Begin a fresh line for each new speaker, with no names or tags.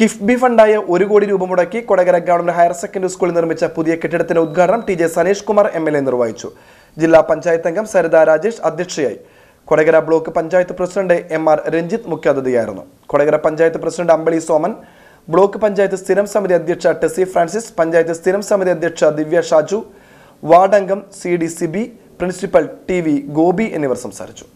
കിഫ്ബി ഫണ്ടായ ഒരു കോടി രൂപ മുടക്കി കൊടകര ഗവൺമെന്റ് ഹയർ സെക്കൻഡറി സ്കൂളിൽ നിർമ്മിച്ച പുതിയ കെട്ടിടത്തിന്റെ ഉദ്ഘാടനം T J Saneesh Kumar M L A നിർവഹിച്ചു ജില്ലാ പഞ്ചായത്ത് അംഗം സരിത രാജേഷ് അധ്യക്ഷയായി Kodakara block panchayat president M R Ranjith മുഖ്യാതിഥിയായിരുന്നു കൊടകര പഞ്ചായത്ത് പ്രസിഡന്റ് അമ്പളി സോമൻ ബ്ലോക്ക് പഞ്ചായത്ത് സ്ഥിരം സമിതി അധ്യക്ഷ ടെസി ഫ്രാൻസിസ് പഞ്ചായത്ത് സ്ഥിരം സമിതി അധ്യക്ഷ ദിവ്യ ഷാജു വാർഡ് അംഗം C D Sibi principal T V Gopi എന്നിവർ സംസാരിച്ചു